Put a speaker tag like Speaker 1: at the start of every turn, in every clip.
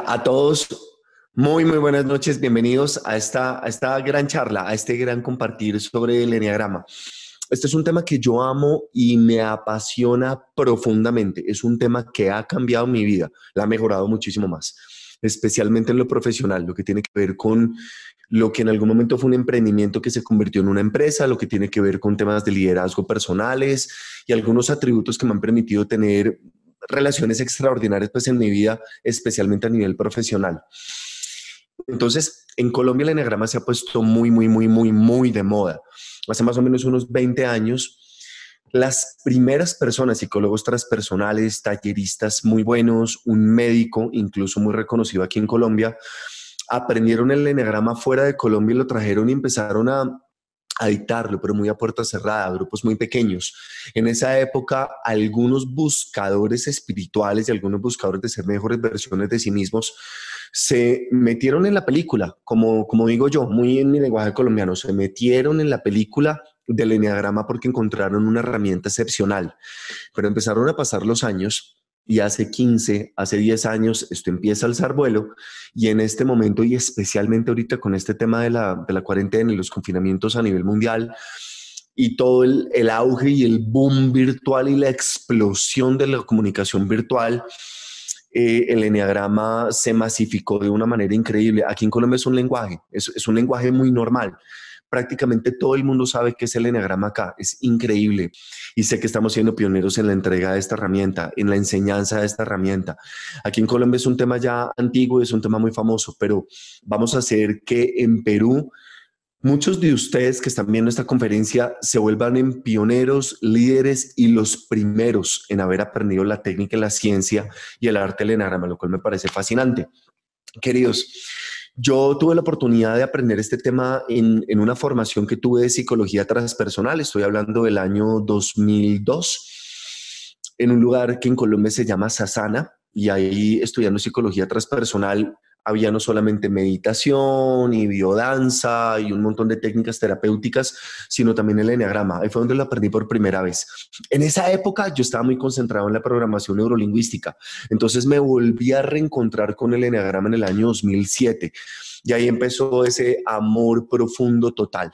Speaker 1: a todos, muy, muy buenas noches, bienvenidos a esta, a esta gran charla, a este gran compartir sobre el Enneagrama. Este es un tema que yo amo y me apasiona profundamente. Es un tema que ha cambiado mi vida, la ha mejorado muchísimo más, especialmente en lo profesional, lo que tiene que ver con lo que en algún momento fue un emprendimiento que se convirtió en una empresa, lo que tiene que ver con temas de liderazgo personales y algunos atributos que me han permitido tener relaciones extraordinarias pues en mi vida, especialmente a nivel profesional. Entonces, en Colombia el enagrama se ha puesto muy, muy, muy, muy, muy de moda. Hace más o menos unos 20 años, las primeras personas, psicólogos transpersonales, talleristas muy buenos, un médico incluso muy reconocido aquí en Colombia, aprendieron el enagrama fuera de Colombia y lo trajeron y empezaron a a editarlo, pero muy a puerta cerrada, grupos muy pequeños. En esa época, algunos buscadores espirituales y algunos buscadores de ser mejores versiones de sí mismos se metieron en la película, como, como digo yo, muy en mi lenguaje colombiano, se metieron en la película del enneagrama porque encontraron una herramienta excepcional. Pero empezaron a pasar los años y hace 15, hace 10 años esto empieza a alzar vuelo y en este momento y especialmente ahorita con este tema de la, cuarentena y los confinamientos a nivel mundial y todo el, auge y el boom virtual y la explosión de la comunicación virtual, eh, el enneagrama se masificó de una manera increíble. Aquí en Colombia es un lenguaje, es, es un lenguaje muy normal prácticamente todo el mundo sabe qué es el enagrama acá. Es increíble. Y sé que estamos siendo pioneros en la entrega de esta herramienta, en la enseñanza de esta herramienta. Aquí en Colombia es un tema ya antiguo es un tema muy famoso, pero vamos a hacer que en Perú muchos de ustedes que están viendo esta conferencia se vuelvan en pioneros, líderes y los primeros en haber aprendido la técnica, la ciencia y el arte del enagrama, lo cual me parece fascinante. Queridos, yo tuve la oportunidad de aprender este tema en, una formación que tuve de psicología transpersonal, estoy hablando del año 2002, en un lugar que en Colombia se llama Sasana, y ahí estudiando psicología transpersonal había no solamente meditación y biodanza y un montón de técnicas terapéuticas, sino también el enneagrama. Ahí fue donde lo aprendí por primera vez. En esa época yo estaba muy concentrado en la programación neurolingüística, entonces me volví a reencontrar con el enneagrama en el año 2007 y ahí empezó ese amor profundo total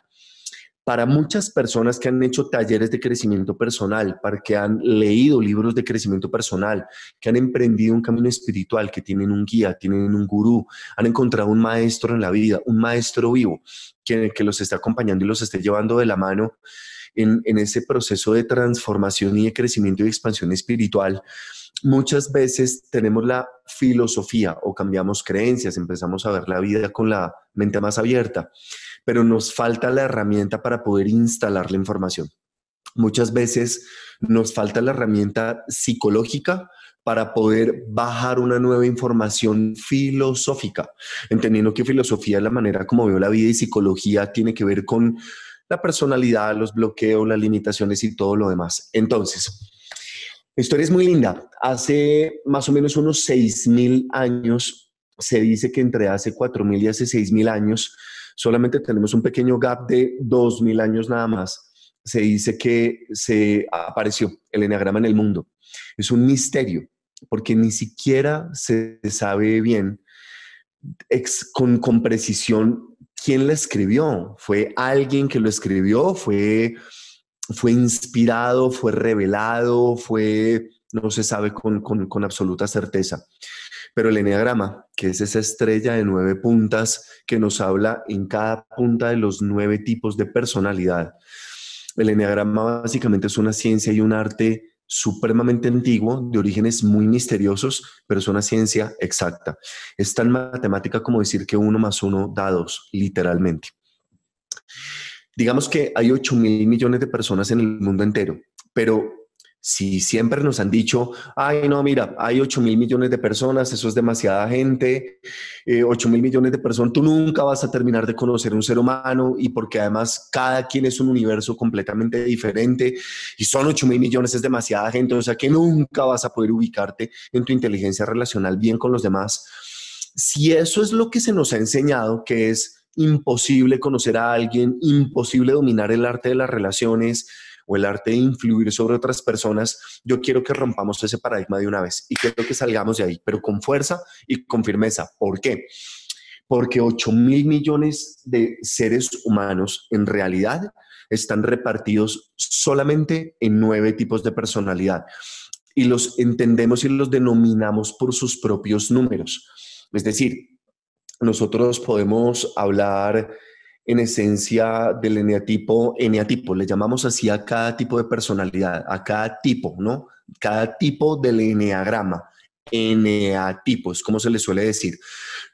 Speaker 1: para muchas personas que han hecho talleres de crecimiento personal, para que han leído libros de crecimiento personal, que han emprendido un camino espiritual, que tienen un guía, tienen un gurú, han encontrado un maestro en la vida, un maestro vivo, que, que los está acompañando y los está llevando de la mano en, en ese proceso de transformación y de crecimiento y expansión espiritual muchas veces tenemos la filosofía o cambiamos creencias, empezamos a ver la vida con la mente más abierta pero nos falta la herramienta para poder instalar la información. Muchas veces nos falta la herramienta psicológica para poder bajar una nueva información filosófica, entendiendo que filosofía es la manera como veo la vida y psicología tiene que ver con la personalidad, los bloqueos, las limitaciones y todo lo demás. Entonces, la historia es muy linda. Hace más o menos unos mil años, se dice que entre hace 4.000 y hace mil años, solamente tenemos un pequeño gap de 2.000 años nada más. Se dice que se apareció el enagrama en el mundo. Es un misterio, porque ni siquiera se sabe bien con, precisión quién la escribió. ¿Fue alguien que lo escribió? ¿Fue, fue inspirado? ¿Fue revelado? ¿Fue...? No se sabe con, con, con absoluta certeza. Pero el enneagrama, que es esa estrella de nueve puntas que nos habla en cada punta de los nueve tipos de personalidad. El enneagrama básicamente es una ciencia y un arte supremamente antiguo, de orígenes muy misteriosos, pero es una ciencia exacta. Es tan matemática como decir que uno más uno da dos, literalmente. Digamos que hay 8 mil millones de personas en el mundo entero, pero si siempre nos han dicho, ay, no, mira, hay 8 mil millones de personas, eso es demasiada gente, 8 eh, mil millones de personas, tú nunca vas a terminar de conocer un ser humano y porque además cada quien es un universo completamente diferente y son 8 mil millones, es demasiada gente, o sea que nunca vas a poder ubicarte en tu inteligencia relacional bien con los demás. Si eso es lo que se nos ha enseñado, que es imposible conocer a alguien, imposible dominar el arte de las relaciones, o el arte de influir sobre otras personas, yo quiero que rompamos ese paradigma de una vez y quiero que salgamos de ahí, pero con fuerza y con firmeza. ¿Por qué? Porque 8 mil millones de seres humanos en realidad están repartidos solamente en nueve tipos de personalidad y los entendemos y los denominamos por sus propios números. Es decir, nosotros podemos hablar en esencia del eneatipo, eneatipo, le llamamos así a cada tipo de personalidad, a cada tipo, ¿no? Cada tipo del eneagrama, eneatipo, es como se le suele decir.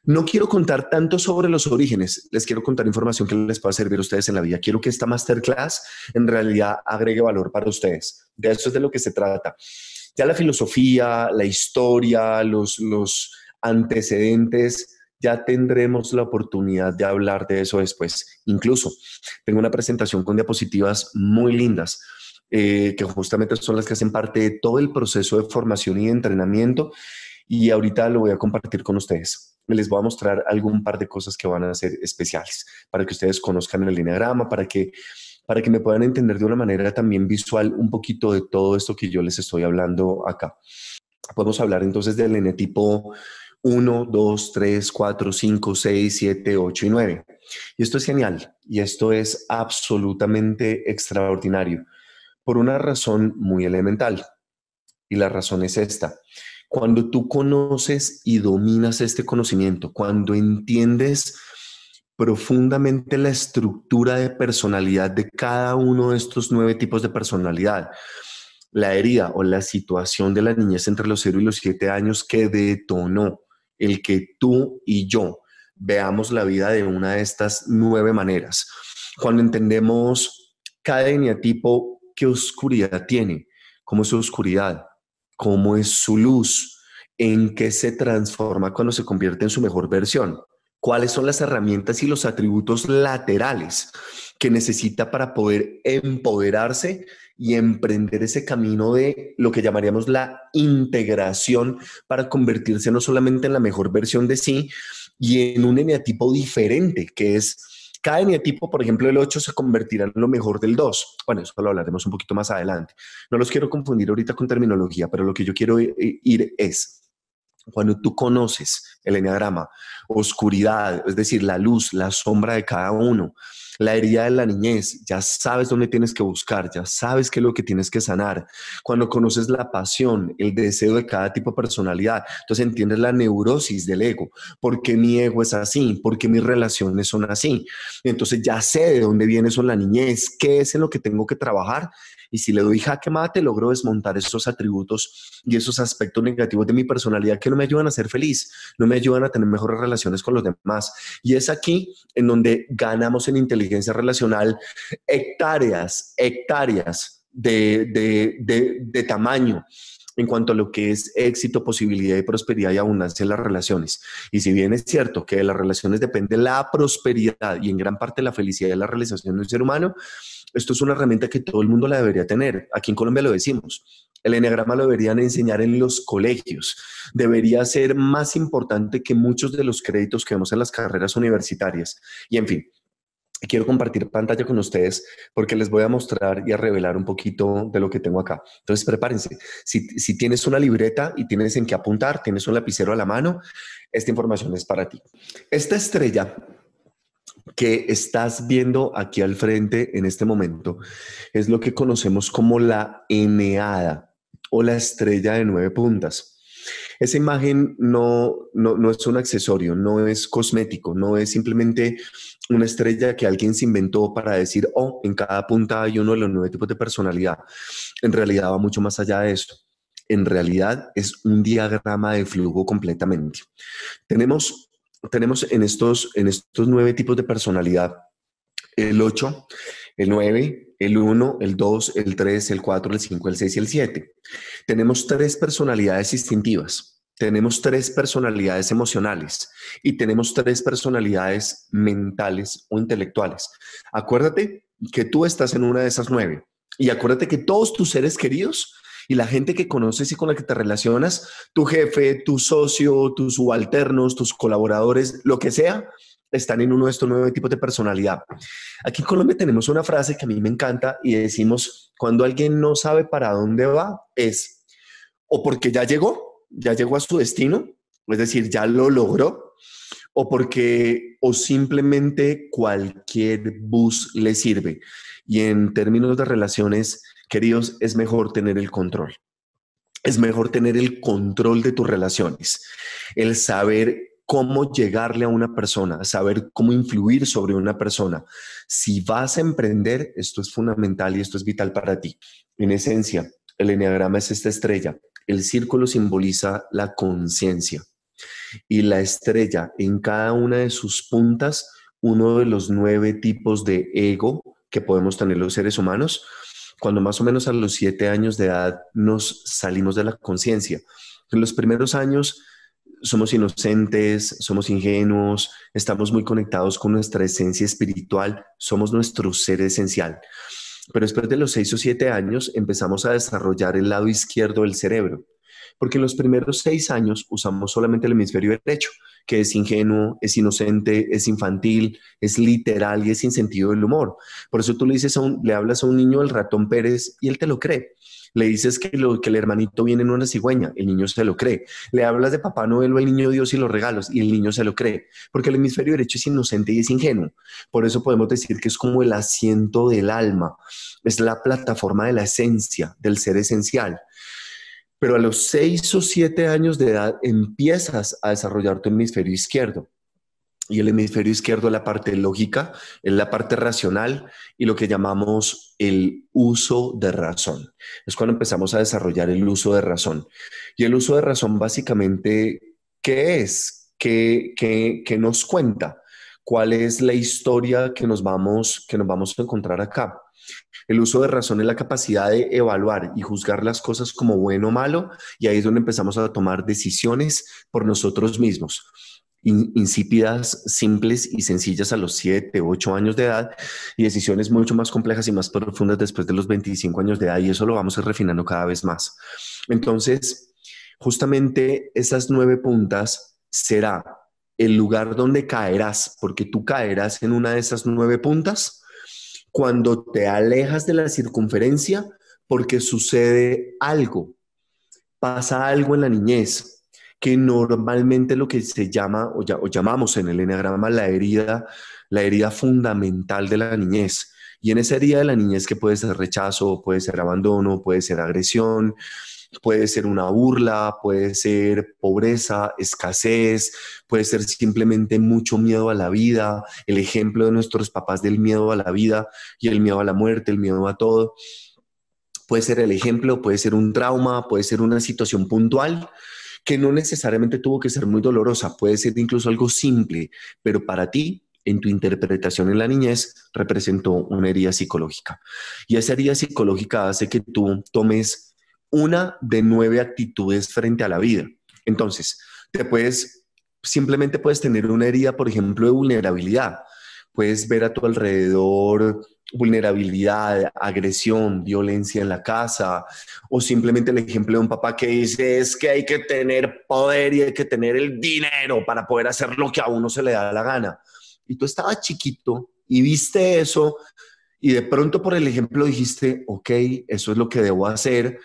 Speaker 1: No quiero contar tanto sobre los orígenes, les quiero contar información que les pueda servir a ustedes en la vida. Quiero que esta masterclass en realidad agregue valor para ustedes. De eso es de lo que se trata. Ya la filosofía, la historia, los, los antecedentes ya tendremos la oportunidad de hablar de eso después. Incluso tengo una presentación con diapositivas muy lindas. Eh, que justamente son las que hacen parte de todo el proceso de formación y entrenamiento. Y ahorita lo voy a compartir con ustedes. Les voy a mostrar algún par de cosas que van a ser especiales para que ustedes conozcan el lineagrama, para que, para que me puedan entender de una manera también visual un poquito de todo esto que yo les estoy hablando acá. Podemos hablar entonces del tipo uno, dos, tres, cuatro, cinco, seis, siete, ocho y nueve. Y esto es genial y esto es absolutamente extraordinario por una razón muy elemental. Y la razón es esta. Cuando tú conoces y dominas este conocimiento, cuando entiendes profundamente la estructura de personalidad de cada uno de estos nueve tipos de personalidad, la herida o la situación de la niñez entre los 0 y los 7 años que detonó el que tú y yo veamos la vida de una de estas nueve maneras. Cuando entendemos cada eneatipo, qué oscuridad tiene, cómo es su oscuridad, cómo es su luz, en qué se transforma cuando se convierte en su mejor versión, cuáles son las herramientas y los atributos laterales que necesita para poder empoderarse y emprender ese camino de lo que llamaríamos la integración para convertirse no solamente en la mejor versión de sí y en un eneatipo diferente, que es cada eneatipo, por ejemplo, el 8 se convertirá en lo mejor del 2. Bueno, eso lo hablaremos un poquito más adelante. No los quiero confundir ahorita con terminología, pero lo que yo quiero eh, eh, ir es, cuando tú conoces el eneagrama, oscuridad, es decir, la luz, la sombra de cada uno, la herida de la niñez, ya sabes dónde tienes que buscar, ya sabes qué es lo que tienes que sanar. Cuando conoces la pasión, el deseo de cada tipo de personalidad, entonces entiendes la neurosis del ego, por qué mi ego es así, por qué mis relaciones son así. Entonces ya sé de dónde viene eso en la niñez, qué es en lo que tengo que trabajar y si le doy jaque mate, logro desmontar esos atributos y esos aspectos negativos de mi personalidad que no me ayudan a ser feliz, no me ayudan a tener mejores relaciones con los demás. Y es aquí en donde ganamos en inteligencia relacional hectáreas, hectáreas de, tamaño en cuanto a lo que es éxito, posibilidad y prosperidad y abundancia en las relaciones. Y si bien es cierto que de las relaciones depende la prosperidad y en gran parte la felicidad y la realización del ser humano, esto es una herramienta que todo el mundo la debería tener. Aquí en Colombia lo decimos. El enneagrama lo deberían enseñar en los colegios. Debería ser más importante que muchos de los créditos que vemos en las carreras universitarias. Y en fin, quiero compartir pantalla con ustedes porque les voy a mostrar y a revelar un poquito de lo que tengo acá. Entonces, prepárense. Si, si, tienes una libreta y tienes en qué apuntar, tienes un lapicero a la mano, esta información es para ti. Esta estrella que estás viendo aquí al frente en este momento es lo que conocemos como la eneada o la estrella de nueve puntas. Esa imagen no, no, no, es un accesorio, no es cosmético, no es simplemente una estrella que alguien se inventó para decir, oh, en cada punta hay uno de los nueve tipos de personalidad. En realidad va mucho más allá de eso. En realidad es un diagrama de flujo completamente. Tenemos tenemos en estos, en estos nueve tipos de personalidad el 8, el 9, el 1, el 2, el 3, el 4, el 5, el 6 y el 7. Tenemos tres personalidades instintivas, tenemos tres personalidades emocionales y tenemos tres personalidades mentales o intelectuales. Acuérdate que tú estás en una de esas nueve y acuérdate que todos tus seres queridos y la gente que conoces y con la que te relacionas, tu jefe, tu socio, tus subalternos, tus colaboradores, lo que sea, están en uno de estos nueve tipos de personalidad. Aquí en Colombia tenemos una frase que a mí me encanta y decimos, cuando alguien no sabe para dónde va, es o porque ya llegó, ya llegó a su destino, es decir, ya lo logró, o porque o simplemente cualquier bus le sirve. Y en términos de relaciones Queridos, es mejor tener el control. Es mejor tener el control de tus relaciones, el saber cómo llegarle a una persona, saber cómo influir sobre una persona. Si vas a emprender, esto es fundamental y esto es vital para ti. En esencia, el eneagrama es esta estrella. El círculo simboliza la conciencia y la estrella en cada una de sus puntas, uno de los nueve tipos de ego que podemos tener los seres humanos, cuando más o menos a los siete años de edad nos salimos de la conciencia. En los primeros años somos inocentes, somos ingenuos, estamos muy conectados con nuestra esencia espiritual, somos nuestro ser esencial. Pero después de los seis o siete años empezamos a desarrollar el lado izquierdo del cerebro. Porque en los primeros seis años usamos solamente el hemisferio derecho, que es ingenuo, es inocente, es infantil, es literal y es sin sentido del humor. Por eso tú le, dices a un, le hablas a un niño del ratón Pérez y él te lo cree. Le dices que, que el hermanito viene en una cigüeña, el niño se lo cree. Le hablas de Papá Noel o el niño Dios y los regalos, y el niño se lo cree. Porque el hemisferio derecho es inocente y es ingenuo. Por eso podemos decir que es como el asiento del alma, es la plataforma de la esencia, del ser esencial pero a los seis o siete años de edad empiezas a desarrollar tu hemisferio izquierdo. Y el hemisferio izquierdo es la parte lógica, es la parte racional y lo que llamamos el uso de razón. Es cuando empezamos a desarrollar el uso de razón. Y el uso de razón básicamente, ¿qué es? ¿Qué, nos cuenta? ¿Cuál es la historia que nos vamos, que nos vamos a encontrar acá? El uso de razón es la capacidad de evaluar y juzgar las cosas como bueno o malo, y ahí es donde empezamos a tomar decisiones por nosotros mismos insípidas, simples y sencillas a los 7, 8 años de edad y decisiones mucho más complejas y más profundas después de los 25 años de edad y eso lo vamos a ir refinando cada vez más. Entonces, justamente esas nueve puntas será el lugar donde caerás, porque tú caerás en una de esas nueve puntas cuando te alejas de la circunferencia porque sucede algo, pasa algo en la niñez, que normalmente lo que se llama o, llamamos en el enagrama la herida, la herida fundamental de la niñez. Y en esa herida de la niñez que puede ser rechazo, puede ser abandono, puede ser agresión, puede ser una burla, puede ser pobreza, escasez, puede ser simplemente mucho miedo a la vida, el ejemplo de nuestros papás del miedo a la vida y el miedo a la muerte, el miedo a todo. Puede ser el ejemplo, puede ser un trauma, puede ser una situación puntual que no necesariamente tuvo que ser muy dolorosa, puede ser incluso algo simple, pero para ti en tu interpretación en la niñez representó una herida psicológica. Y esa herida psicológica hace que tú tomes una de nueve actitudes frente a la vida. Entonces, te puedes, simplemente puedes tener una herida, por ejemplo, de vulnerabilidad. Puedes ver a tu alrededor vulnerabilidad, agresión, violencia en la casa, o simplemente el ejemplo de un papá que dice es que hay que tener poder y hay que tener el dinero para poder hacer lo que a uno se le da la gana. Y tú estabas chiquito y viste eso y de pronto por el ejemplo dijiste, ok, eso es lo que debo hacer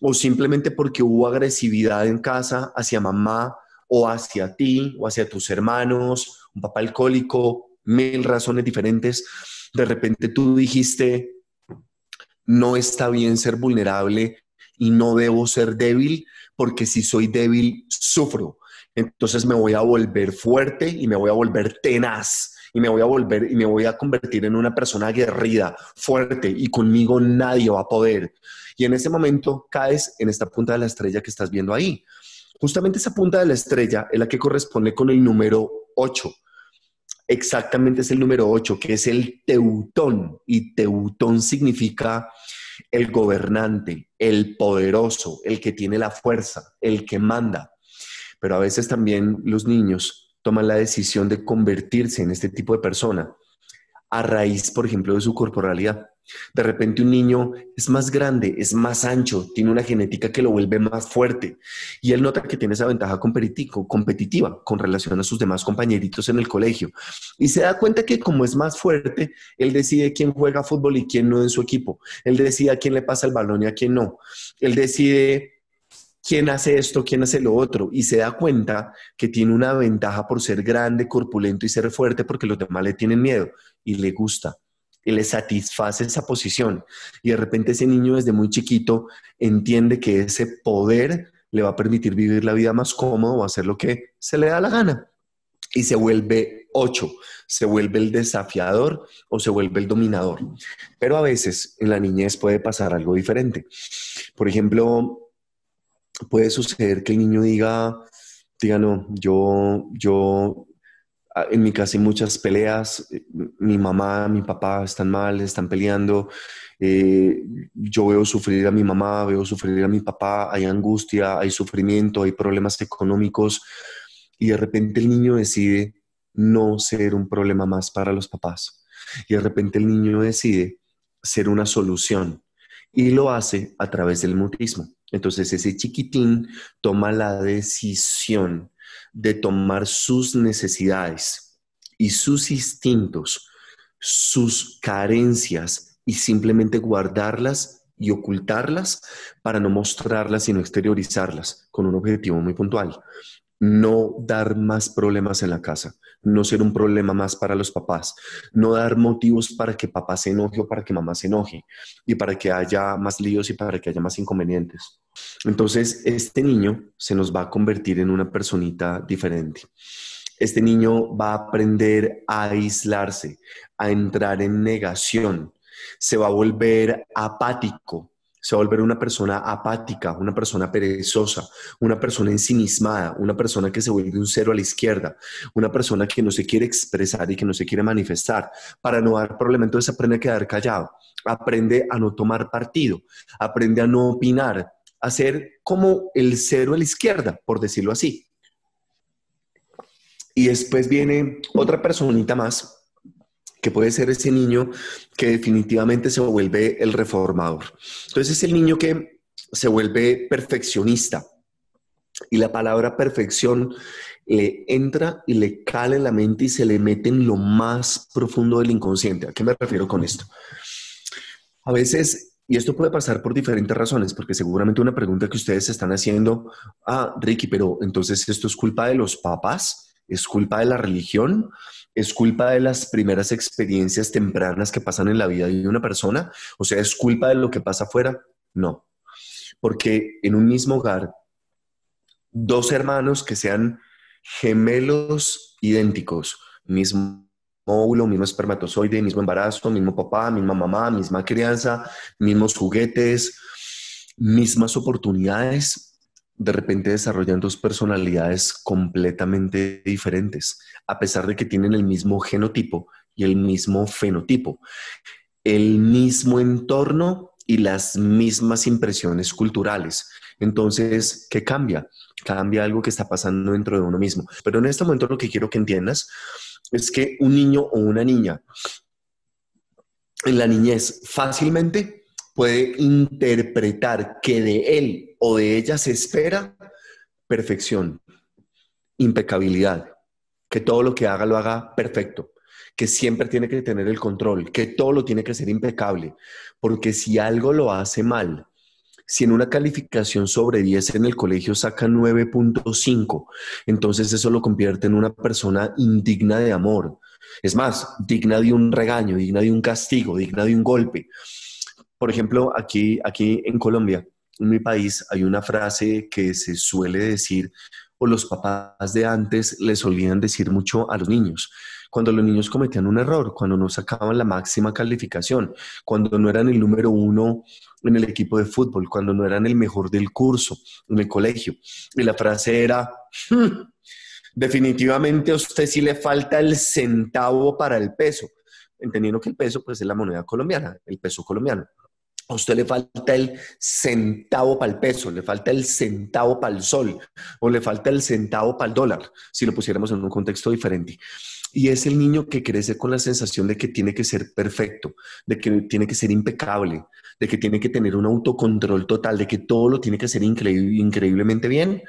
Speaker 1: o simplemente porque hubo agresividad en casa hacia mamá o hacia ti o hacia tus hermanos, un papá alcohólico, mil razones diferentes, de repente tú dijiste, no está bien ser vulnerable y no debo ser débil porque si soy débil, sufro. Entonces me voy a volver fuerte y me voy a volver tenaz y me voy a volver y me voy a convertir en una persona aguerrida, fuerte y conmigo nadie va a poder. Y en ese momento caes en esta punta de la estrella que estás viendo ahí. Justamente esa punta de la estrella es la que corresponde con el número 8. Exactamente es el número 8, que es el teutón. Y teutón significa el gobernante, el poderoso, el que tiene la fuerza, el que manda. Pero a veces también los niños Toma la decisión de convertirse en este tipo de persona a raíz, por ejemplo, de su corporalidad. De repente un niño es más grande, es más ancho, tiene una genética que lo vuelve más fuerte y él nota que tiene esa ventaja competitiva con relación a sus demás compañeritos en el colegio y se da cuenta que como es más fuerte, él decide quién juega fútbol y quién no en su equipo, él decide a quién le pasa el balón y a quién no, él decide quién hace esto, quién hace lo otro, y se da cuenta que tiene una ventaja por ser grande, corpulento y ser fuerte porque los demás le tienen miedo y le gusta y le satisface esa posición. Y de repente ese niño desde muy chiquito entiende que ese poder le va a permitir vivir la vida más cómodo o hacer lo que se le da la gana. Y se vuelve ocho, se vuelve el desafiador o se vuelve el dominador. Pero a veces en la niñez puede pasar algo diferente. Por ejemplo, puede suceder que el niño diga, diga no, yo, yo, ah, en mi casa hay muchas peleas, eh, mi mamá, mi papá están mal, están peleando, eh, yo veo sufrir a mi mamá, veo sufrir a mi papá, hay angustia, hay sufrimiento, hay problemas económicos, y de repente el niño decide no ser un problema más para los papás, y de repente el niño decide ser una solución, y lo hace a través del mutismo. Entonces ese chiquitín toma la decisión de tomar sus necesidades y sus instintos, sus carencias y simplemente guardarlas y ocultarlas para no mostrarlas y no exteriorizarlas con un objetivo muy puntual. No dar más problemas en la casa, no ser un problema más para los papás, no dar motivos para que papá se enoje o para que mamá se enoje y para que haya más líos y para que haya más inconvenientes. Entonces, este niño se nos va a convertir en una personita diferente. Este niño va a aprender a aislarse, a entrar en negación, se va a volver apático, se va a volver una persona apática, una persona perezosa, una persona ensimismada, una persona que se vuelve un cero a la izquierda, una persona que no se quiere expresar y que no se quiere manifestar. Para no dar problemas entonces aprende a quedar callado, aprende a no tomar partido, aprende a no opinar, a ser como el cero a la izquierda, por decirlo así. Y después viene otra personita más que puede ser ese niño que definitivamente se vuelve el reformador. Entonces es el niño que se vuelve perfeccionista y la palabra perfección le entra y le cale en la mente y se le mete en lo más profundo del inconsciente. ¿A qué me refiero con esto? A veces, y esto puede pasar por diferentes razones, porque seguramente una pregunta que ustedes están haciendo, ah, Ricky, pero entonces esto es culpa de los papás, es culpa de la religión, ¿Es culpa de las primeras experiencias tempranas que pasan en la vida de una persona? O sea, ¿es culpa de lo que pasa afuera? No. Porque en un mismo hogar, dos hermanos que sean gemelos idénticos, mismo óvulo, mismo espermatozoide, mismo embarazo, mismo papá, misma mamá, misma crianza, mismos juguetes, mismas oportunidades, de repente desarrollan dos personalidades completamente diferentes, a pesar de que tienen el mismo genotipo y el mismo fenotipo, el mismo entorno y las mismas impresiones culturales. Entonces, ¿qué cambia? Cambia algo que está pasando dentro de uno mismo. Pero en este momento lo que quiero que entiendas es que un niño o una niña en la niñez fácilmente puede interpretar que de él o de ella se espera perfección, impecabilidad, que todo lo que haga lo haga perfecto, que siempre tiene que tener el control, que todo lo tiene que ser impecable, porque si algo lo hace mal, si en una calificación sobre 10 en el colegio saca 9.5, entonces eso lo convierte en una persona indigna de amor. Es más, digna de un regaño, digna de un castigo, digna de un golpe. Por ejemplo, aquí, aquí en Colombia, en mi país, hay una frase que se suele decir, o los papás de antes les olvidan decir mucho a los niños. Cuando los niños cometían un error, cuando no sacaban la máxima calificación, cuando no eran el número uno en el equipo de fútbol, cuando no eran el mejor del curso en el colegio. Y la frase era, hmm, definitivamente a usted sí le falta el centavo para el peso, entendiendo que el peso pues es la moneda colombiana, el peso colombiano. A usted le falta el centavo para el peso, le falta el centavo para el sol o le falta el centavo para el dólar, si lo pusiéramos en un contexto diferente. Y es el niño que crece con la sensación de que tiene que ser perfecto, de que tiene que ser impecable, de que tiene que tener un autocontrol total, de que todo lo tiene que hacer increíblemente bien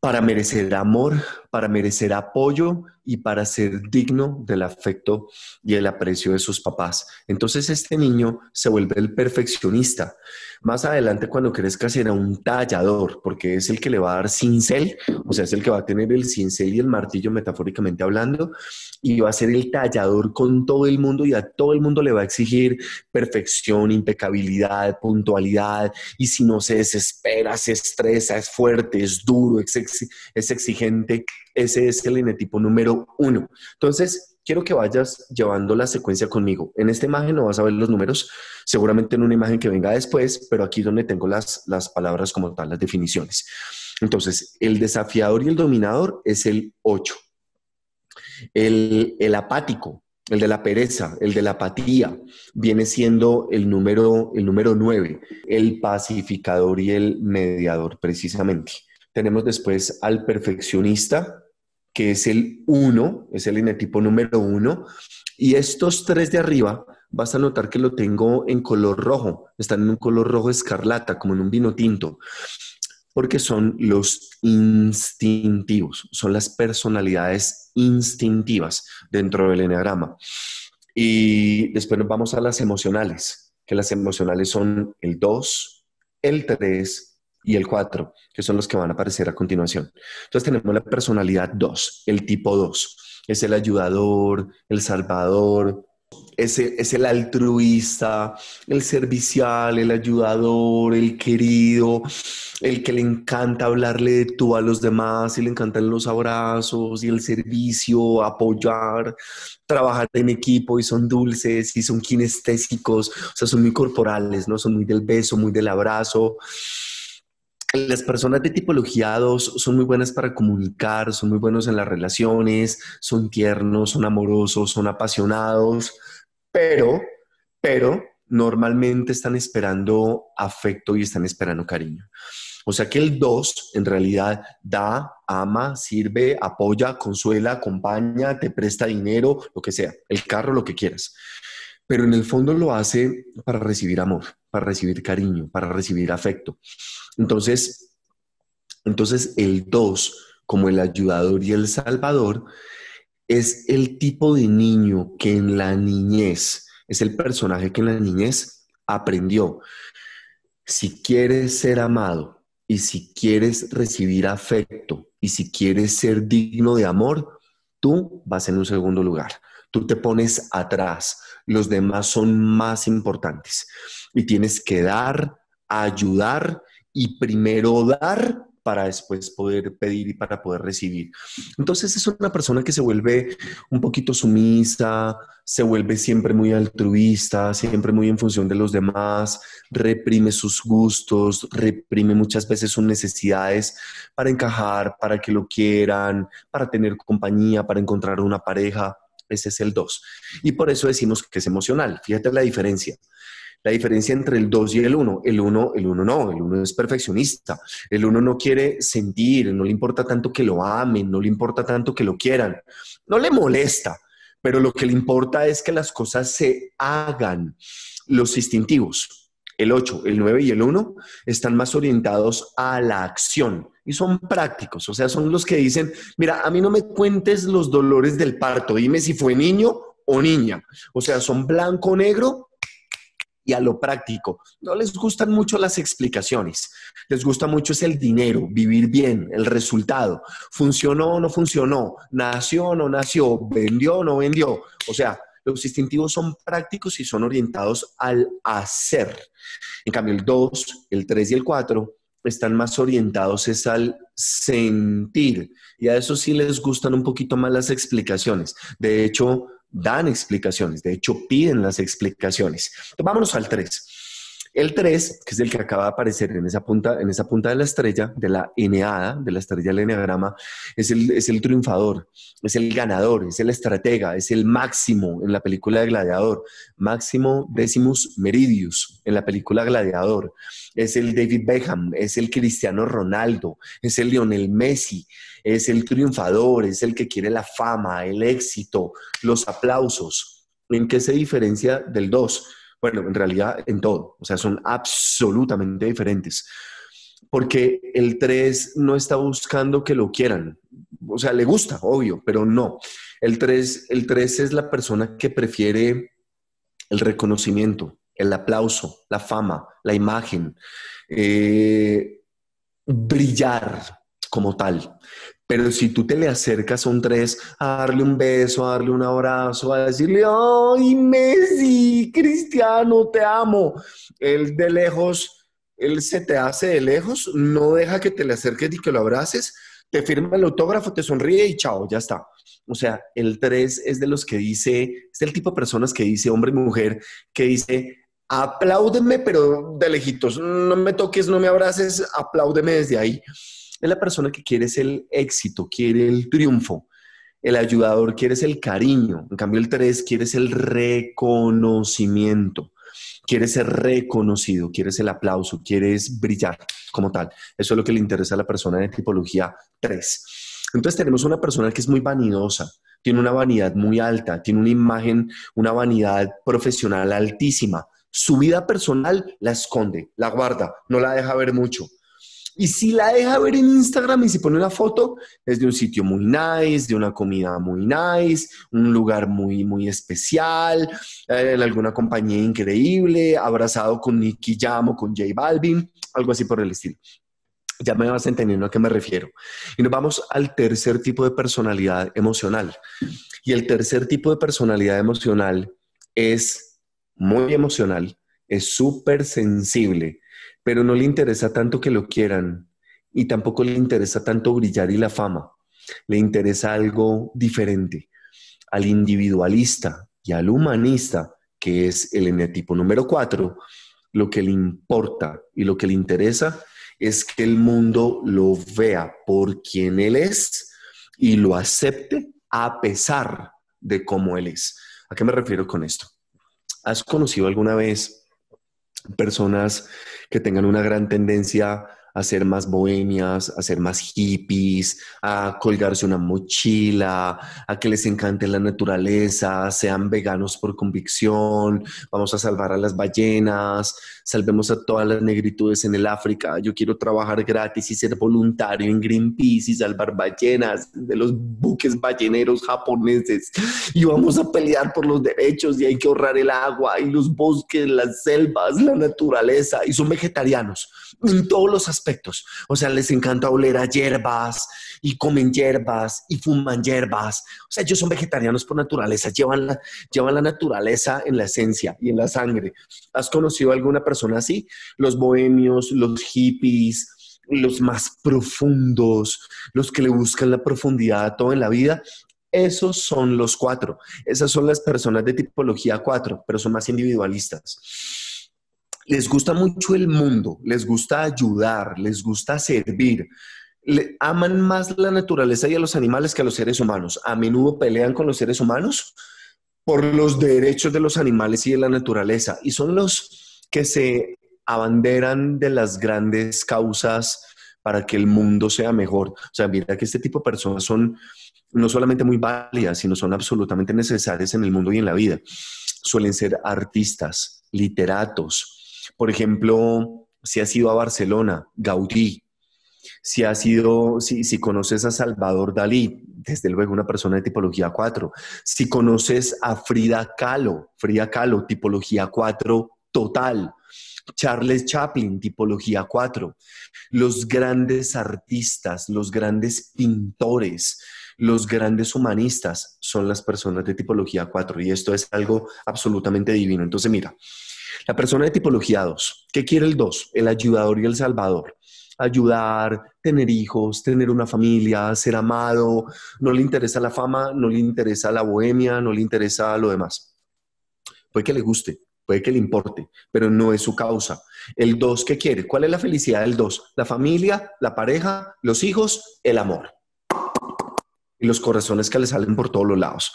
Speaker 1: para merecer amor, para merecer apoyo y para ser digno del afecto y el aprecio de sus papás. Entonces este niño se vuelve el perfeccionista. Más adelante cuando crezca será un tallador, porque es el que le va a dar cincel, o sea, es el que va a tener el cincel y el martillo metafóricamente hablando, y va a ser el tallador con todo el mundo y a todo el mundo le va a exigir perfección, impecabilidad, puntualidad, y si no se desespera, se estresa, es fuerte, es duro, es, es exigente, ese es el enetipo número uno. Entonces, quiero que vayas llevando la secuencia conmigo. En esta imagen no vas a ver los números, seguramente en una imagen que venga después, pero aquí donde tengo las, palabras como tal, las definiciones. Entonces, el desafiador y el dominador es el 8. El, el apático, el de la pereza, el de la apatía, viene siendo el número, el número 9, el pacificador y el mediador precisamente. Tenemos después al perfeccionista, que es el 1, es el enetipo número uno. Y estos tres de arriba, vas a notar que lo tengo en color rojo, están en un color rojo escarlata, como en un vino tinto, porque son los instintivos, son las personalidades instintivas dentro del eneagrama. Y después nos vamos a las emocionales, que las emocionales son el 2, el 3, y el 4, que son los que van a aparecer a continuación. Entonces tenemos la personalidad 2, el tipo 2. Es el ayudador, el salvador, es el, es el altruista, el servicial, el ayudador, el querido, el que le encanta hablarle de tú a los demás y le encantan los abrazos y el servicio, apoyar, trabajar en equipo y son dulces y son kinestésicos, o sea, son muy corporales, ¿no? Son muy del beso, muy del abrazo las personas de tipología 2 son muy buenas para comunicar, son muy buenos en las relaciones, son tiernos, son amorosos, son apasionados, pero, pero normalmente están esperando afecto y están esperando cariño. O sea que el 2 en realidad da, ama, sirve, apoya, consuela, acompaña, te presta dinero, lo que sea, el carro, lo que quieras. Pero en el fondo lo hace para recibir amor para recibir cariño, para recibir afecto. Entonces, entonces el 2, como el ayudador y el salvador, es el tipo de niño que en la niñez, es el personaje que en la niñez aprendió. Si quieres ser amado y si quieres recibir afecto y si quieres ser digno de amor, tú vas en un segundo lugar. Tú te pones atrás, los demás son más importantes. Y tienes que dar, ayudar y primero dar para después poder pedir y para poder recibir. Entonces es una persona que se vuelve un poquito sumisa, se vuelve siempre muy altruista, siempre muy en función de los demás, reprime sus gustos, reprime muchas veces sus necesidades para encajar, para que lo quieran, para tener compañía, para encontrar una pareja ese es el 2. Y por eso decimos que es emocional. Fíjate la diferencia. La diferencia entre el 2 y el 1. El 1, el 1 no, el 1 es perfeccionista. El 1 no quiere sentir, no le importa tanto que lo amen, no le importa tanto que lo quieran. No le molesta, pero lo que le importa es que las cosas se hagan. Los instintivos, el 8, el 9 y el 1 están más orientados a la acción y son prácticos, o sea, son los que dicen, mira, a mí no me cuentes los dolores del parto, dime si fue niño o niña, o sea, son blanco o negro y a lo práctico. No les gustan mucho las explicaciones, les gusta mucho es el dinero, vivir bien, el resultado, funcionó o no funcionó, nació o no nació, vendió o no vendió, o sea, los instintivos son prácticos y son orientados al hacer. En cambio, el 2, el 3 y el 4 están más orientados es al sentir y a eso sí les gustan un poquito más las explicaciones. De hecho, dan explicaciones, de hecho piden las explicaciones. vamos al 3. El 3, que es el que acaba de aparecer en esa punta, en esa punta de la estrella, de la eneada, de la estrella del eneagrama, es el, es el triunfador, es el ganador, es el estratega, es el máximo en la película de Gladiador, máximo decimus meridius en la película Gladiador es el David Beckham, es el Cristiano Ronaldo, es el Lionel Messi, es el triunfador, es el que quiere la fama, el éxito, los aplausos. ¿En qué se diferencia del 2? Bueno, en realidad en todo, o sea, son absolutamente diferentes. Porque el 3 no está buscando que lo quieran, o sea, le gusta, obvio, pero no. El 3 el tres es la persona que prefiere el reconocimiento, el aplauso, la fama, la imagen, eh, brillar como tal. Pero si tú te le acercas a un tres a darle un beso, a darle un abrazo, a decirle, ¡ay, Messi, Cristiano, te amo! Él de lejos, él se te hace de lejos, no deja que te le acerques y que lo abraces, te firma el autógrafo, te sonríe y chao, ya está. O sea, el tres es de los que dice, es el tipo de personas que dice hombre y mujer, que dice, apláudeme, pero de lejitos, no me toques, no me abraces, apláudeme desde ahí. Es la persona que quiere el éxito, quiere el triunfo. El ayudador quiere el cariño. En cambio, el 3 quiere el reconocimiento. Quiere ser reconocido, quiere el aplauso, quiere brillar como tal. Eso es lo que le interesa a la persona de tipología 3. Entonces tenemos una persona que es muy vanidosa, tiene una vanidad muy alta, tiene una imagen, una vanidad profesional altísima, su vida personal la esconde, la guarda, no la deja ver mucho. Y si la deja ver en Instagram y se pone una foto, es de un sitio muy nice, de una comida muy nice, un lugar muy, muy especial, eh, en alguna compañía increíble, abrazado con Nicky Jam o con J Balvin, algo así por el estilo. Ya me vas entendiendo a qué me refiero. Y nos vamos al tercer tipo de personalidad emocional. Y el tercer tipo de personalidad emocional es muy emocional, es súper sensible, pero no le interesa tanto que lo quieran y tampoco le interesa tanto brillar y la fama. Le interesa algo diferente, al individualista y al humanista, que es el eneatipo número 4, lo que le importa y lo que le interesa es que el mundo lo vea por quien él es y lo acepte a pesar de cómo él es. ¿A qué me refiero con esto? ¿Has conocido alguna vez personas que tengan una gran tendencia a ser más bohemias, a ser más hippies, a colgarse una mochila, a que les encante la naturaleza, sean veganos por convicción, vamos a salvar a las ballenas, salvemos a todas las negritudes en el África, yo quiero trabajar gratis y ser voluntario en Greenpeace y salvar ballenas de los buques balleneros japoneses y vamos a pelear por los derechos y hay que ahorrar el agua y los bosques, las selvas, la naturaleza y son vegetarianos en todos los aspectos aspectos. O sea, les encanta oler a hierbas y comen hierbas y fuman hierbas. O sea, ellos son vegetarianos por naturaleza, llevan la, llevan la naturaleza en la esencia y en la sangre. ¿Has conocido alguna persona así? Los bohemios, los hippies, los más profundos, los que le buscan la profundidad a todo en la vida, esos son los cuatro. Esas son las personas de tipología cuatro, pero son más individualistas les gusta mucho el mundo, les gusta ayudar, les gusta servir. aman más la naturaleza y a los animales que a los seres humanos. A menudo pelean con los seres humanos por los derechos de los animales y de la naturaleza. Y son los que se abanderan de las grandes causas para que el mundo sea mejor. O sea, mira que este tipo de personas son no solamente muy válidas, sino son absolutamente necesarias en el mundo y en la vida. Suelen ser artistas, literatos, por ejemplo, si has ido a Barcelona, Gaudí, si has ido, si, si conoces a Salvador Dalí, desde luego una persona de tipología 4, si conoces a Frida Kahlo, Frida Kahlo, tipología 4 total, Charles Chaplin, tipología 4, los grandes artistas, los grandes pintores, los grandes humanistas son las personas de tipología 4 y esto es algo absolutamente divino. Entonces, mira, la persona de tipología 2. ¿Qué quiere el 2? El ayudador y el salvador. Ayudar, tener hijos, tener una familia, ser amado. No le interesa la fama, no le interesa la bohemia, no le interesa lo demás. Puede que le guste, puede que le importe, pero no es su causa. El 2, ¿qué quiere? ¿Cuál es la felicidad del 2? La familia, la pareja, los hijos, el amor y los corazones que le salen por todos los lados.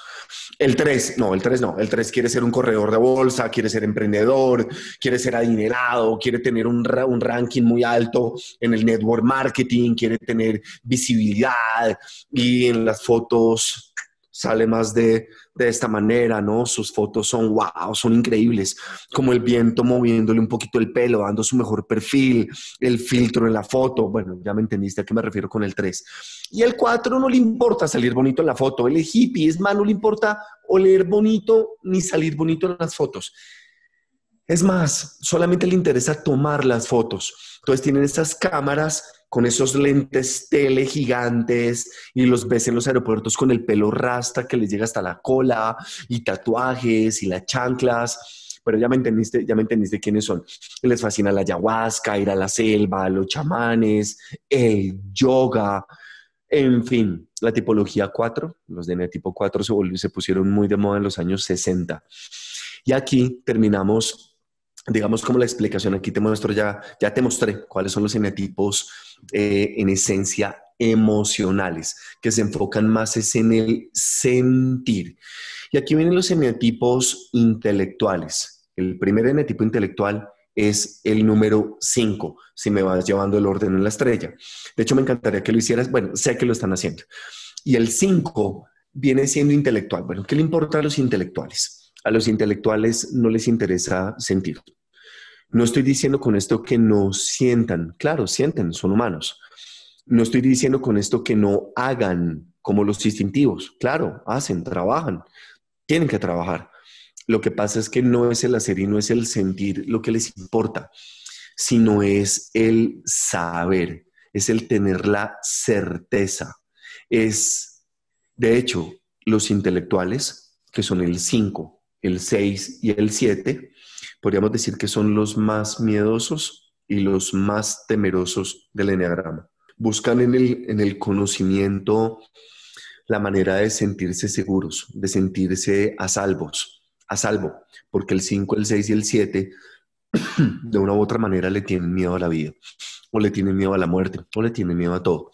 Speaker 1: El 3, no, el 3 no, el 3 quiere ser un corredor de bolsa, quiere ser emprendedor, quiere ser adinerado, quiere tener un, un ranking muy alto en el network marketing, quiere tener visibilidad y en las fotos sale más de, de, esta manera, ¿no? Sus fotos son wow, son increíbles, como el viento moviéndole un poquito el pelo, dando su mejor perfil, el filtro en la foto, bueno, ya me entendiste a qué me refiero con el 3. Y el 4 no le importa salir bonito en la foto, el hippie es más, no le importa oler bonito ni salir bonito en las fotos. Es más, solamente le interesa tomar las fotos. Entonces tienen estas cámaras con esos lentes tele gigantes y los ves en los aeropuertos con el pelo rasta que les llega hasta la cola y tatuajes y las chanclas. Pero ya me entendiste, ya me entendiste quiénes son. Les fascina la ayahuasca, ir a la selva, los chamanes, el yoga, en fin, la tipología 4, los DNA tipo 4 se, volvió, se pusieron muy de moda en los años 60. Y aquí terminamos digamos como la explicación, aquí te muestro ya, ya te mostré cuáles son los genetipos eh, en esencia emocionales, que se enfocan más es en el sentir. Y aquí vienen los genetipos intelectuales. El primer enetipo intelectual es el número 5, si me vas llevando el orden en la estrella. De hecho, me encantaría que lo hicieras. Bueno, sé que lo están haciendo. Y el 5 viene siendo intelectual. Bueno, ¿qué le importa a los intelectuales? A los intelectuales no les interesa sentir. No estoy diciendo con esto que no sientan, claro, sienten, son humanos. No estoy diciendo con esto que no hagan como los distintivos. claro, hacen, trabajan, tienen que trabajar. Lo que pasa es que no es el hacer y no es el sentir lo que les importa, sino es el saber, es el tener la certeza. Es, de hecho, los intelectuales, que son el 5, el 6 y el 7, podríamos decir que son los más miedosos y los más temerosos del enneagrama. Buscan en el, conocimiento la manera de sentirse seguros, de sentirse a salvos, a salvo, porque el 5, el 6 y el 7 de una u otra manera le tienen miedo a la vida, o le tienen miedo a la muerte, o le tienen miedo a todo.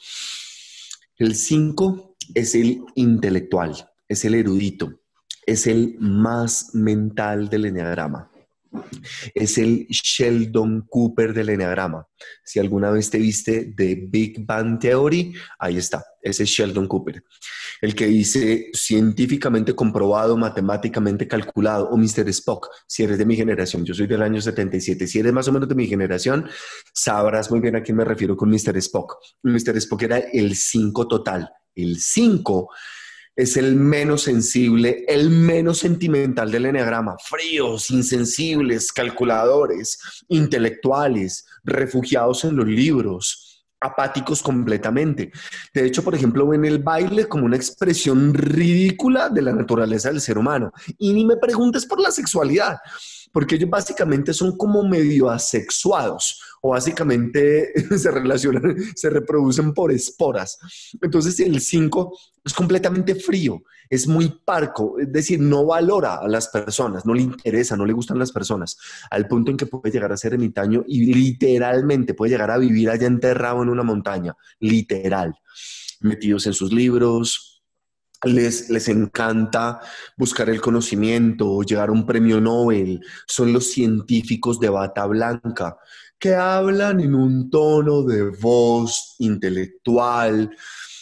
Speaker 1: El 5 es el intelectual, es el erudito, es el más mental del enneagrama. Es el Sheldon Cooper del enneagrama. Si alguna vez te viste de Big Bang Theory, ahí está, ese es Sheldon Cooper. El que dice científicamente comprobado, matemáticamente calculado, o Mr. Spock, si eres de mi generación, yo soy del año 77, si eres más o menos de mi generación, sabrás muy bien a quién me refiero con Mr. Spock. Mr. Spock era el cinco total, el cinco es el menos sensible, el menos sentimental del enneagrama. Fríos, insensibles, calculadores, intelectuales, refugiados en los libros, apáticos completamente. De hecho, por ejemplo, ven el baile como una expresión ridícula de la naturaleza del ser humano. Y ni me preguntes por la sexualidad, porque ellos básicamente son como medio asexuados o básicamente se relacionan, se reproducen por esporas. Entonces, el 5 es completamente frío, es muy parco, es decir, no valora a las personas, no le interesa, no le gustan las personas, al punto en que puede llegar a ser ermitaño y literalmente puede llegar a vivir allá enterrado en una montaña, literal, metidos en sus libros, les, les, encanta buscar el conocimiento, llegar a un premio Nobel, son los científicos de bata blanca, que hablan en un tono de voz intelectual,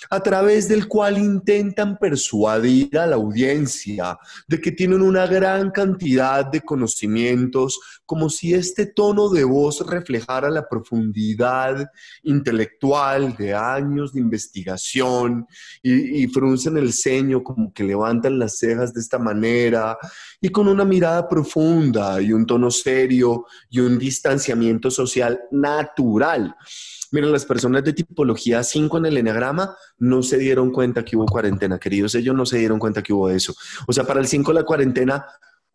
Speaker 1: a través del cual intentan persuadir a la audiencia de que tienen una gran cantidad de conocimientos, como si este tono de voz reflejara la profundidad intelectual de años de investigación y, y fruncen el ceño como que levantan las cejas de esta manera y con una mirada profunda y un tono serio y un distanciamiento social natural. Miren, las personas de tipología 5 en el enagrama no se dieron cuenta que hubo cuarentena, queridos, ellos no se dieron cuenta que hubo eso. O sea, para el 5 la cuarentena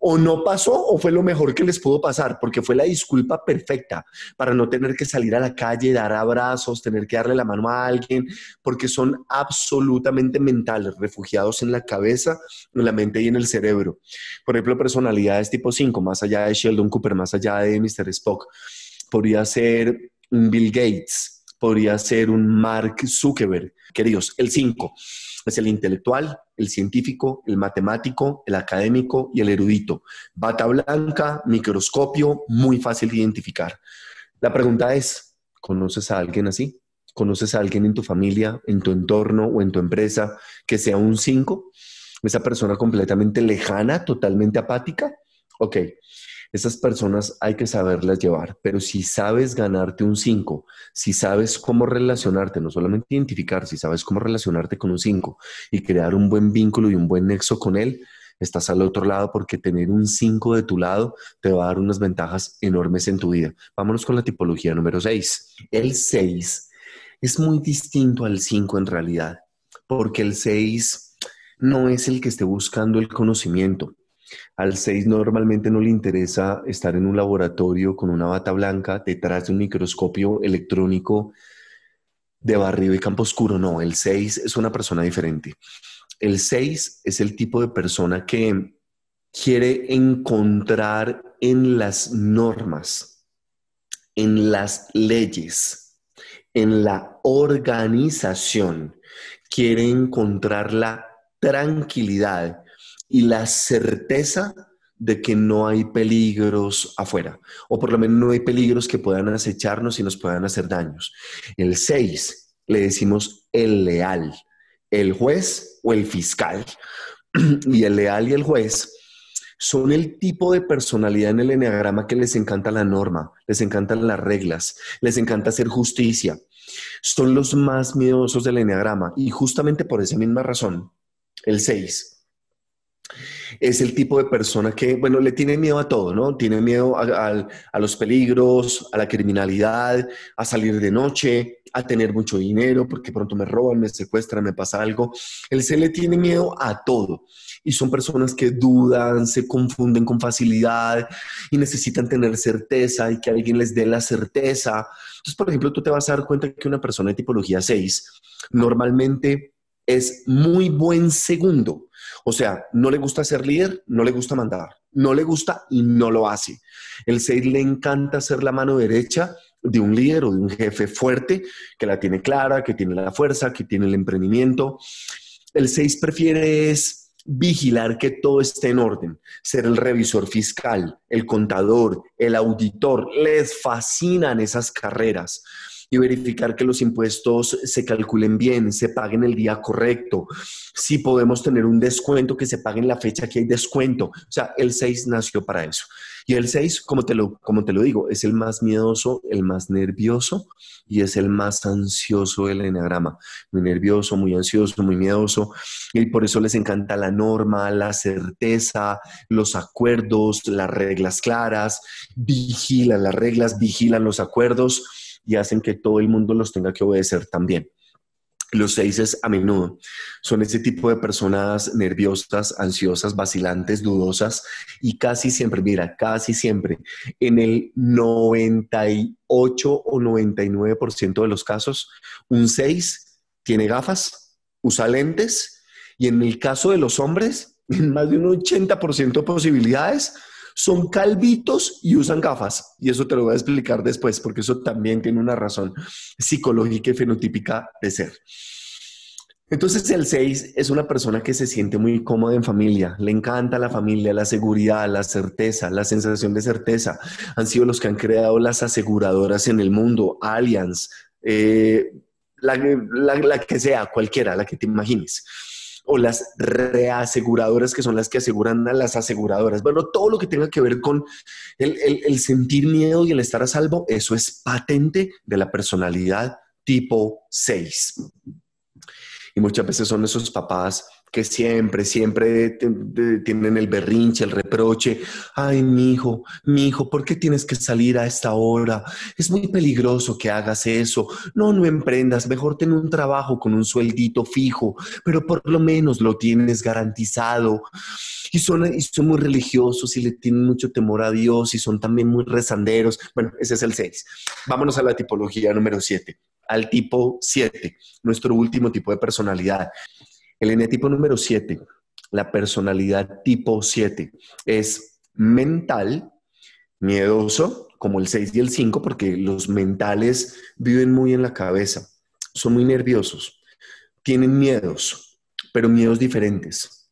Speaker 1: o no pasó o fue lo mejor que les pudo pasar, porque fue la disculpa perfecta para no tener que salir a la calle, dar abrazos, tener que darle la mano a alguien, porque son absolutamente mentales, refugiados en la cabeza, en la mente y en el cerebro. Por ejemplo, personalidades tipo 5, más allá de Sheldon Cooper, más allá de Mr. Spock, podría ser un Bill Gates, podría ser un Mark Zuckerberg, queridos, el 5 es el intelectual, el científico, el matemático, el académico y el erudito. Bata blanca, microscopio, muy fácil de identificar. La pregunta es, ¿conoces a alguien así? ¿Conoces a alguien en tu familia, en tu entorno o en tu empresa que sea un 5? Esa persona completamente lejana, totalmente apática. Ok, esas personas hay que saberlas llevar, pero si sabes ganarte un 5, si sabes cómo relacionarte, no solamente identificar, si sabes cómo relacionarte con un 5 y crear un buen vínculo y un buen nexo con él, estás al otro lado porque tener un 5 de tu lado te va a dar unas ventajas enormes en tu vida. Vámonos con la tipología número 6. El 6 es muy distinto al 5 en realidad, porque el 6 no es el que esté buscando el conocimiento, al 6 normalmente no le interesa estar en un laboratorio con una bata blanca detrás de un microscopio electrónico de barrido y campo oscuro. No, el 6 es una persona diferente. El 6 es el tipo de persona que quiere encontrar en las normas, en las leyes, en la organización, quiere encontrar la tranquilidad y la certeza de que no hay peligros afuera, o por lo menos no hay peligros que puedan acecharnos y nos puedan hacer daños. El 6 le decimos el leal, el juez o el fiscal. Y el leal y el juez son el tipo de personalidad en el eneagrama que les encanta la norma, les encantan las reglas, les encanta hacer justicia. Son los más miedosos del eneagrama. y justamente por esa misma razón, el 6 es el tipo de persona que, bueno, le tiene miedo a todo, ¿no? Tiene miedo a, los peligros, a la criminalidad, a salir de noche, a tener mucho dinero, porque pronto me roban, me secuestran, me pasa algo. El se le tiene miedo a todo. Y son personas que dudan, se confunden con facilidad y necesitan tener certeza y que alguien les dé la certeza. Entonces, por ejemplo, tú te vas a dar cuenta que una persona de tipología 6 normalmente es muy buen segundo. O sea, no le gusta ser líder, no le gusta mandar, no le gusta y no lo hace. El 6 le encanta ser la mano derecha de un líder o de un jefe fuerte, que la tiene clara, que tiene la fuerza, que tiene el emprendimiento. El 6 prefiere es vigilar que todo esté en orden, ser el revisor fiscal, el contador, el auditor. Les fascinan esas carreras y verificar que los impuestos se calculen bien, se paguen el día correcto. Si podemos tener un descuento, que se pague en la fecha que hay descuento. O sea, el 6 nació para eso. Y el 6, como te lo, como te lo digo, es el más miedoso, el más nervioso y es el más ansioso del enagrama. Muy nervioso, muy ansioso, muy miedoso. Y por eso les encanta la norma, la certeza, los acuerdos, las reglas claras. Vigilan las reglas, vigilan los acuerdos y hacen que todo el mundo los tenga que obedecer también. Los seises a menudo son ese tipo de personas nerviosas, ansiosas, vacilantes, dudosas y casi siempre, mira, casi siempre, en el 98 o 99% de los casos, un seis tiene gafas, usa lentes y en el caso de los hombres, en más de un 80% de posibilidades, son calvitos y usan gafas. Y eso te lo voy a explicar después, porque eso también tiene una razón psicológica y fenotípica de ser. Entonces el 6 es una persona que se siente muy cómoda en familia, le encanta la familia, la seguridad, la certeza, la sensación de certeza. Han sido los que han creado las aseguradoras en el mundo, Allianz, eh, la que sea, cualquiera, la que te imagines o las reaseguradoras, que son las que aseguran a las aseguradoras. Bueno, todo lo que tenga que ver con el, sentir miedo y el estar a salvo, eso es patente de la personalidad tipo 6. Y muchas veces son esos papás que siempre, siempre tienen el berrinche, el reproche. Ay, mi hijo, mi hijo, ¿por qué tienes que salir a esta hora? Es muy peligroso que hagas eso. No, no emprendas. Mejor ten un trabajo con un sueldito fijo, pero por lo menos lo tienes garantizado. Y son, y son muy religiosos y le tienen mucho temor a Dios y son también muy rezanderos. Bueno, ese es el 6. Vámonos a la tipología número 7. Al tipo 7, nuestro último tipo de personalidad el tipo número 7, la personalidad tipo 7, es mental, miedoso, como el 6 y el 5, porque los mentales viven muy en la cabeza, son muy nerviosos, tienen miedos, pero miedos diferentes.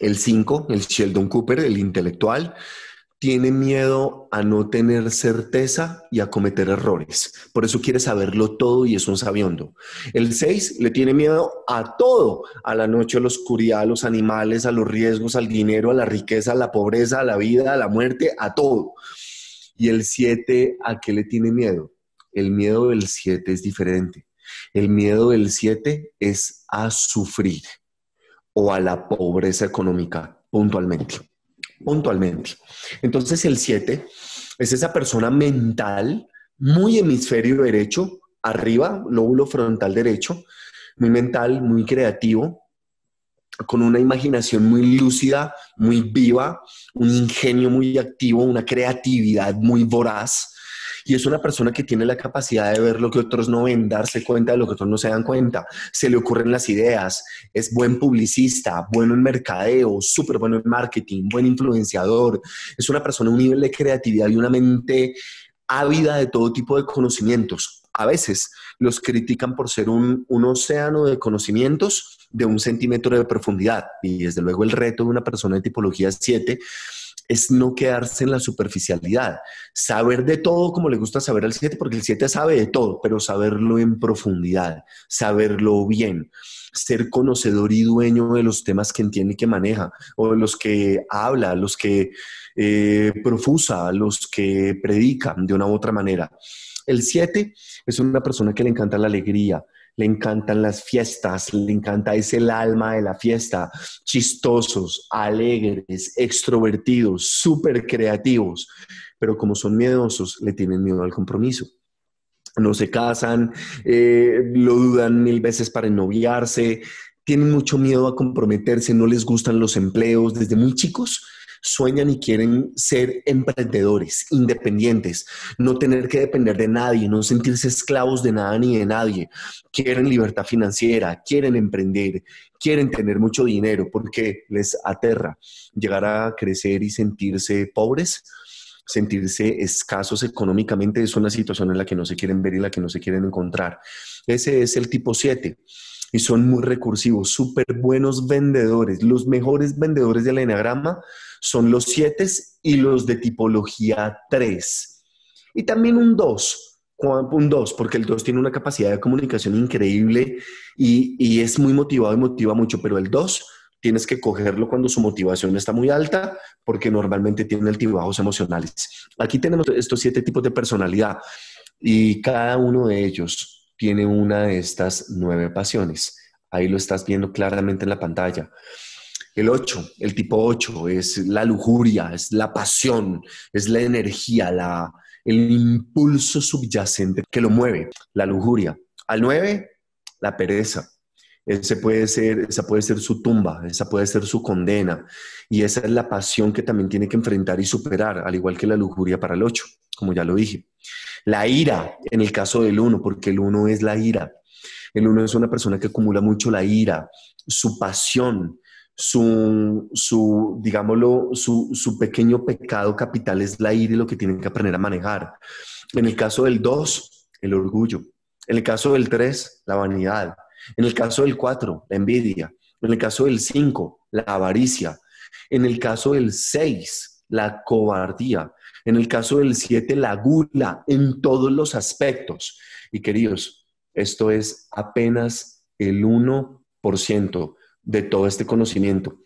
Speaker 1: El 5, el Sheldon Cooper, el intelectual, tiene miedo a no tener certeza y a cometer errores. Por eso quiere saberlo todo y es un sabiondo. El 6 le tiene miedo a todo, a la noche, a la oscuridad, a los animales, a los riesgos, al dinero, a la riqueza, a la pobreza, a la vida, a la muerte, a todo. Y el 7, ¿a qué le tiene miedo? El miedo del 7 es diferente. El miedo del 7 es a sufrir o a la pobreza económica puntualmente puntualmente. Entonces el 7 es esa persona mental, muy hemisferio derecho, arriba, lóbulo frontal derecho, muy mental, muy creativo, con una imaginación muy lúcida, muy viva, un ingenio muy activo, una creatividad muy voraz, y es una persona que tiene la capacidad de ver lo que otros no ven, darse cuenta de lo que otros no se dan cuenta. Se le ocurren las ideas, es buen publicista, bueno en mercadeo, súper bueno en marketing, buen influenciador. Es una persona, un nivel de creatividad y una mente ávida de todo tipo de conocimientos. A veces los critican por ser un, un, océano de conocimientos de un centímetro de profundidad. Y desde luego el reto de una persona de tipología 7 es no quedarse en la superficialidad, saber de todo como le gusta saber al 7, porque el 7 sabe de todo, pero saberlo en profundidad, saberlo bien, ser conocedor y dueño de los temas que entiende y que maneja, o de los que habla, los que eh, profusa, los que predica de una u otra manera. El 7 es una persona que le encanta la alegría, le encantan las fiestas, le encanta, es el alma de la fiesta, chistosos, alegres, extrovertidos, súper creativos, pero como son miedosos, le tienen miedo al compromiso no se casan, eh, lo dudan mil veces para ennoviarse, tienen mucho miedo a comprometerse, no les gustan los empleos desde muy chicos sueñan y quieren ser emprendedores, independientes, no tener que depender de nadie, no sentirse esclavos de nada ni de nadie. Quieren libertad financiera, quieren emprender, quieren tener mucho dinero porque les aterra llegar a crecer y sentirse pobres sentirse escasos económicamente es una situación en la que no se quieren ver y la que no se quieren encontrar. Ese es el tipo 7 y son muy recursivos, súper buenos vendedores. Los mejores vendedores del enagrama son los 7 y los de tipología 3. Y también un 2, un 2, porque el 2 tiene una capacidad de comunicación increíble y, y es muy motivado y motiva mucho, pero el 2 tienes que cogerlo cuando su motivación está muy alta, porque normalmente tiene altibajos emocionales. Aquí tenemos estos siete tipos de personalidad y cada uno de ellos tiene una de estas nueve pasiones. Ahí lo estás viendo claramente en la pantalla. El 8, el tipo 8, es la lujuria, es la pasión, es la energía, la, el impulso subyacente que lo mueve, la lujuria. Al 9, la pereza. Ese puede ser, esa puede ser su tumba, esa puede ser su condena. Y esa es la pasión que también tiene que enfrentar y superar, al igual que la lujuria para el 8, como ya lo dije. La ira, en el caso del uno, porque el uno es la ira. El uno es una persona que acumula mucho la ira, su pasión, su, su digámoslo, su, su, pequeño pecado capital es la ira y lo que tienen que aprender a manejar. En el caso del 2, el orgullo. En el caso del 3, la vanidad. En el caso del 4, la envidia. En el caso del 5, la avaricia. En el caso del 6, la cobardía. En el caso del 7, la gula en todos los aspectos. Y queridos, esto es apenas el 1% de todo este conocimiento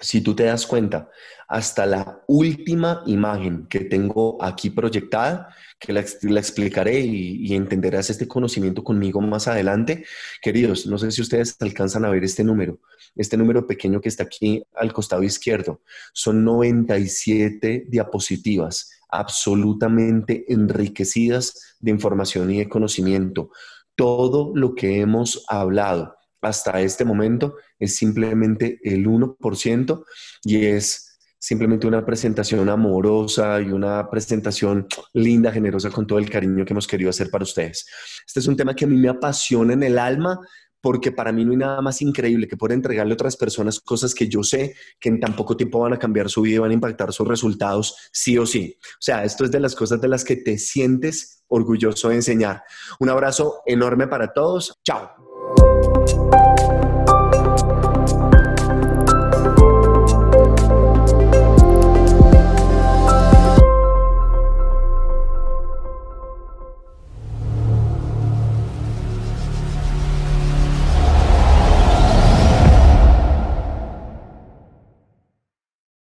Speaker 1: si tú te das cuenta, hasta la última imagen que tengo aquí proyectada, que la, explicaré y, y, entenderás este conocimiento conmigo más adelante. Queridos, no sé si ustedes alcanzan a ver este número, este número pequeño que está aquí al costado izquierdo. Son 97 diapositivas absolutamente enriquecidas de información y de conocimiento. Todo lo que hemos hablado hasta este momento es simplemente el 1% y es simplemente una presentación amorosa y una presentación linda, generosa con todo el cariño que hemos querido hacer para ustedes. Este es un tema que a mí me apasiona en el alma porque para mí no hay nada más increíble que poder entregarle a otras personas cosas que yo sé que en tan poco tiempo van a cambiar su vida y van a impactar sus resultados sí o sí. O sea, esto es de las cosas de las que te sientes orgulloso de enseñar. Un abrazo enorme para todos. Chao.